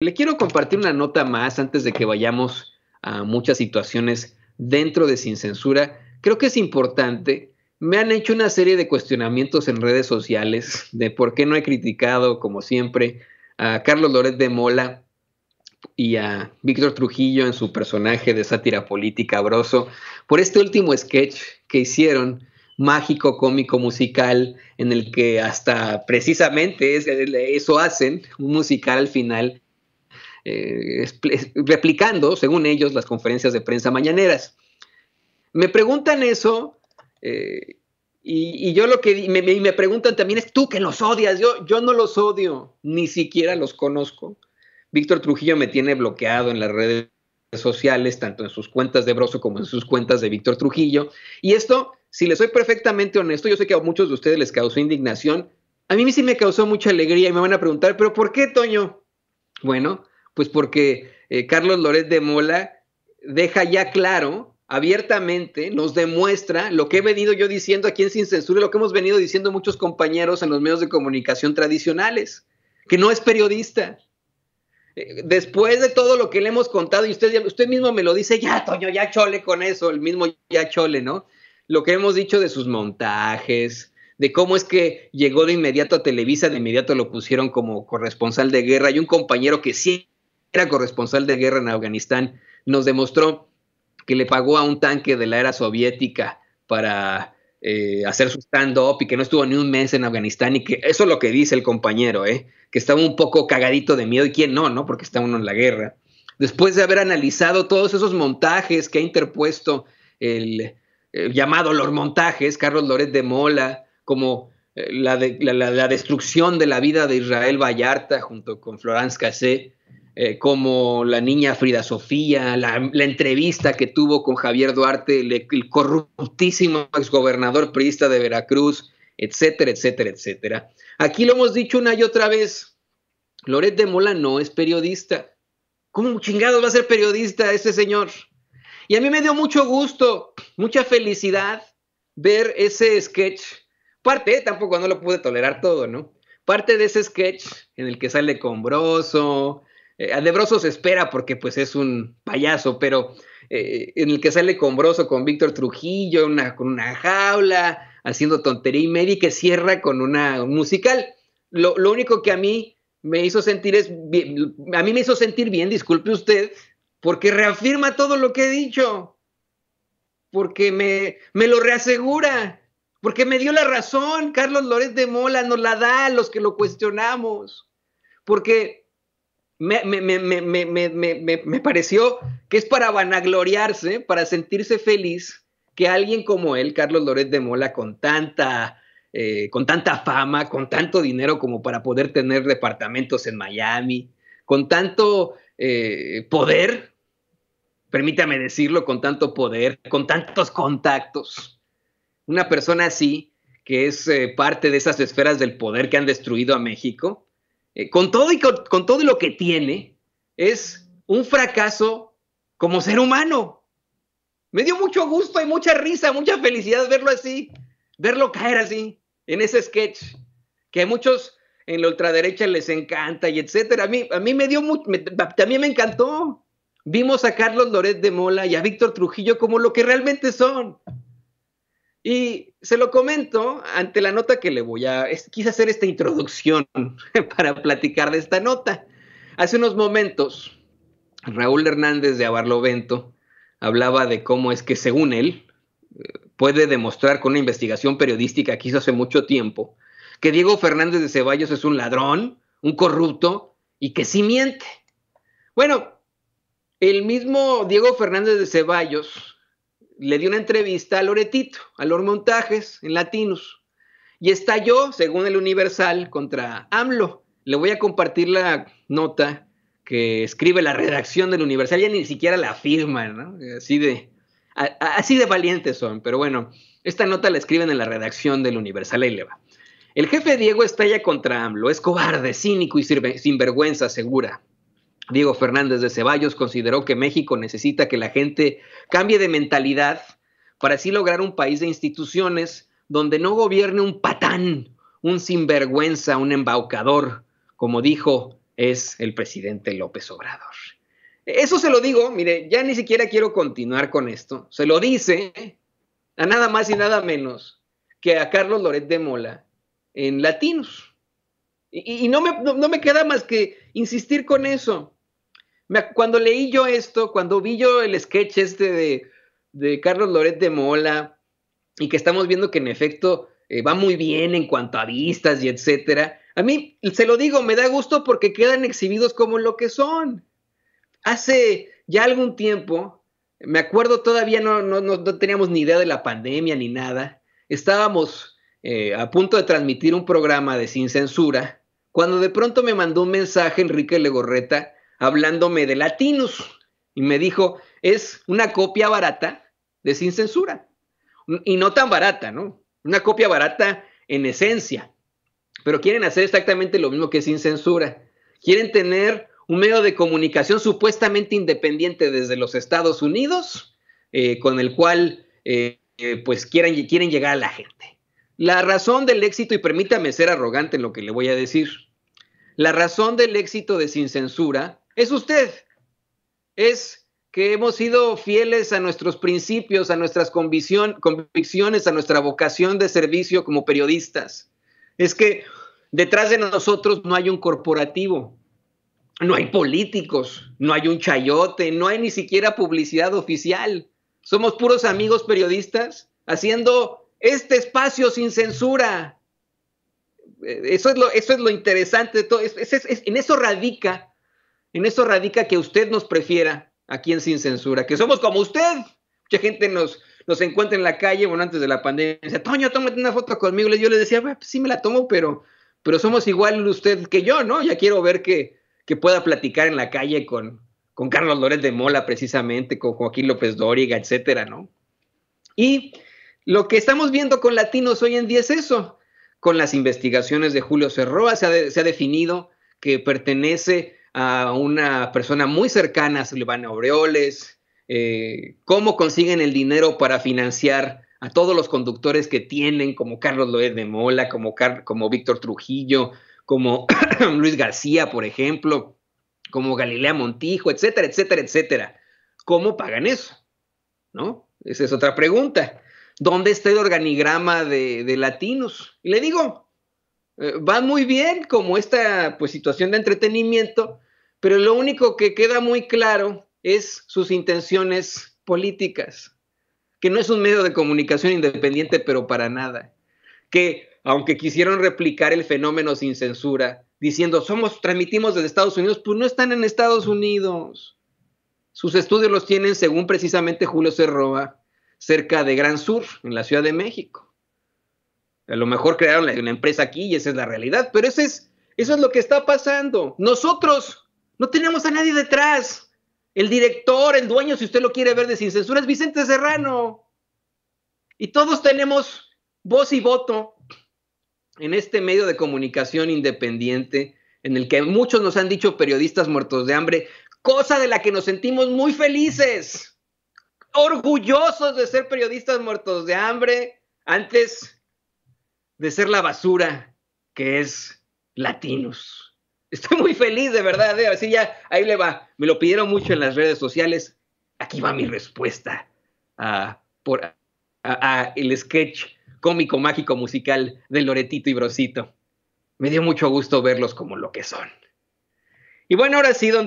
Le quiero compartir una nota más antes de que vayamos a muchas situaciones dentro de Sin Censura. Creo que es importante. Me han hecho una serie de cuestionamientos en redes sociales de por qué no he criticado, como siempre, a Carlos Loret de Mola y a Víctor Trujillo en su personaje de sátira política broso por este último sketch que hicieron mágico, cómico, musical, en el que hasta precisamente eso hacen, un musical al final, eh, replicando, según ellos, las conferencias de prensa mañaneras. Me preguntan eso eh, y, yo lo que me, preguntan también es, tú que los odias, yo, yo no los odio, ni siquiera los conozco. Víctor Trujillo me tiene bloqueado en las redes sociales, tanto en sus cuentas de Broso como en sus cuentas de Víctor Trujillo. Y esto, si les soy perfectamente honesto, yo sé que a muchos de ustedes les causó indignación. A mí sí me causó mucha alegría y me van a preguntar, pero ¿por qué, Toño? Bueno, pues porque eh, Carlos Loret de Mola deja ya claro, abiertamente, nos demuestra lo que he venido yo diciendo aquí en Sin Censura, lo que hemos venido diciendo muchos compañeros en los medios de comunicación tradicionales, que no es periodista. Eh, después de todo lo que le hemos contado, y usted, usted mismo me lo dice, ya, Toño, ya chole con eso, el mismo ya chole, ¿no? Lo que hemos dicho de sus montajes, de cómo es que llegó de inmediato a Televisa, de inmediato lo pusieron como corresponsal de guerra, y un compañero que sí era corresponsal de guerra en Afganistán, nos demostró que le pagó a un tanque de la era soviética para eh, hacer su stand-up y que no estuvo ni un mes en Afganistán y que eso es lo que dice el compañero, ¿eh? que estaba un poco cagadito de miedo y quién no, ¿no? Porque está uno en la guerra. Después de haber analizado todos esos montajes que ha interpuesto el, llamado los montajes, Carlos Loret de Mola, como eh, la, de, la, la, destrucción de la vida de Israel Vallarta junto con Florence Cassé, eh, como la niña Frida Sofía, la, entrevista que tuvo con Javier Duarte, el, corruptísimo exgobernador priista de Veracruz, etcétera, etcétera, etcétera. Aquí lo hemos dicho una y otra vez, Loret de Mola no es periodista. ¿Cómo chingados va a ser periodista ese señor? Y a mí me dio mucho gusto, mucha felicidad ver ese sketch. Parte, tampoco no lo pude tolerar todo, ¿no? Parte de ese sketch en el que sale con eh, a se espera porque pues es un payaso, pero eh, en el que sale con Broso, con Víctor Trujillo, una, con una jaula, haciendo tontería y media y que cierra con una, musical. Lo, único que a mí me hizo sentir es, bien, a mí me hizo sentir bien, disculpe usted, porque reafirma todo lo que he dicho, porque me, me lo reasegura, porque me dio la razón, Carlos Lórez de Mola nos la da a los que lo cuestionamos, porque me, me, pareció que es para vanagloriarse, para sentirse feliz, que alguien como él, Carlos Loret de Mola, con tanta, eh, con tanta fama, con tanto dinero como para poder tener departamentos en Miami, con tanto eh, poder, permítame decirlo, con tanto poder, con tantos contactos, una persona así, que es eh, parte de esas esferas del poder que han destruido a México, eh, con, todo y con, todo lo que tiene, es un fracaso como ser humano. Me dio mucho gusto y mucha risa, mucha felicidad verlo así, verlo caer así, en ese sketch, que a muchos en la ultraderecha les encanta y etcétera. A mí, a mí me dio mucho, también me encantó. Vimos a Carlos Loret de Mola y a Víctor Trujillo como lo que realmente son, y se lo comento ante la nota que le voy a... quise hacer esta introducción para platicar de esta nota. Hace unos momentos, Raúl Hernández de Abarlovento hablaba de cómo es que, según él, puede demostrar con una investigación periodística que hizo hace mucho tiempo, que Diego Fernández de Ceballos es un ladrón, un corrupto y que sí miente. Bueno, el mismo Diego Fernández de Ceballos le dio una entrevista a Loretito, a Lor Montajes, en Latinos. Y estalló, según el Universal, contra AMLO. Le voy a compartir la nota que escribe la redacción del Universal. Ya ni siquiera la firma, ¿no? Así de, así de valientes son. Pero bueno, esta nota la escriben en la redacción del Universal. Ahí le va. El jefe Diego estalla contra AMLO. Es cobarde, cínico y sinvergüenza, segura. Diego Fernández de Ceballos consideró que México necesita que la gente cambie de mentalidad para así lograr un país de instituciones donde no gobierne un patán, un sinvergüenza, un embaucador, como dijo es el presidente López Obrador. Eso se lo digo, mire, ya ni siquiera quiero continuar con esto. Se lo dice a nada más y nada menos que a Carlos Loret de Mola en Latinos. Y, no me queda más que insistir con eso cuando leí yo esto, cuando vi yo el sketch este de, Carlos Loret de Mola y que estamos viendo que en efecto eh, va muy bien en cuanto a vistas y etcétera, a mí, se lo digo, me da gusto porque quedan exhibidos como lo que son. Hace ya algún tiempo, me acuerdo todavía no, no, no, teníamos ni idea de la pandemia ni nada, estábamos eh, a punto de transmitir un programa de Sin Censura, cuando de pronto me mandó un mensaje Enrique Legorreta, hablándome de Latinos y me dijo, es una copia barata de Sin Censura. Y no tan barata, ¿no? Una copia barata en esencia. Pero quieren hacer exactamente lo mismo que Sin Censura. Quieren tener un medio de comunicación supuestamente independiente desde los Estados Unidos, eh, con el cual eh, eh, pues quieren llegar a la gente. La razón del éxito, y permítame ser arrogante en lo que le voy a decir, la razón del éxito de Sin Censura es usted. Es que hemos sido fieles a nuestros principios, a nuestras convicciones, a nuestra vocación de servicio como periodistas. Es que detrás de nosotros no hay un corporativo, no hay políticos, no hay un chayote, no hay ni siquiera publicidad oficial. Somos puros amigos periodistas haciendo este espacio sin censura. Eh, eso es lo, interesante de todo. en eso radica en eso radica que usted nos prefiera aquí en Sin Censura, que somos como usted. Mucha gente nos, nos encuentra en la calle, bueno, antes de la pandemia, dice, Toño, tómate una foto conmigo. Yo le decía, pues, sí me la tomo, pero, pero somos igual usted que yo, ¿no? Ya quiero ver que, pueda platicar en la calle con, con Carlos López de Mola, precisamente, con Joaquín López Dóriga, etcétera, ¿no? Y lo que estamos viendo con latinos hoy en día es eso. Con las investigaciones de Julio Cerroa se ha, se ha definido que pertenece a una persona muy cercana, Silvana Aureoles, eh, cómo consiguen el dinero para financiar a todos los conductores que tienen, como Carlos Loez de Mola, como, como Víctor Trujillo, como Luis García, por ejemplo, como Galilea Montijo, etcétera, etcétera, etcétera. ¿Cómo pagan eso? ¿No? Esa es otra pregunta. ¿Dónde está el organigrama de, de latinos? Y le digo, eh, va muy bien como esta pues, situación de entretenimiento, pero lo único que queda muy claro es sus intenciones políticas, que no es un medio de comunicación independiente, pero para nada, que aunque quisieron replicar el fenómeno sin censura, diciendo somos, transmitimos desde Estados Unidos, pues no están en Estados Unidos. Sus estudios los tienen, según precisamente Julio Cerroa, cerca de Gran Sur, en la Ciudad de México. A lo mejor crearon una empresa aquí y esa es la realidad, pero eso es, eso es lo que está pasando. Nosotros no tenemos a nadie detrás. El director, el dueño, si usted lo quiere ver de sin censura, es Vicente Serrano. Y todos tenemos voz y voto en este medio de comunicación independiente, en el que muchos nos han dicho periodistas muertos de hambre, cosa de la que nos sentimos muy felices, orgullosos de ser periodistas muertos de hambre. Antes de ser la basura que es Latinos. Estoy muy feliz, de verdad. ¿eh? así ya, ahí le va. Me lo pidieron mucho en las redes sociales. Aquí va mi respuesta a, por, el sketch cómico, mágico, musical de Loretito y Brosito. Me dio mucho gusto verlos como lo que son. Y bueno, ahora sí, donde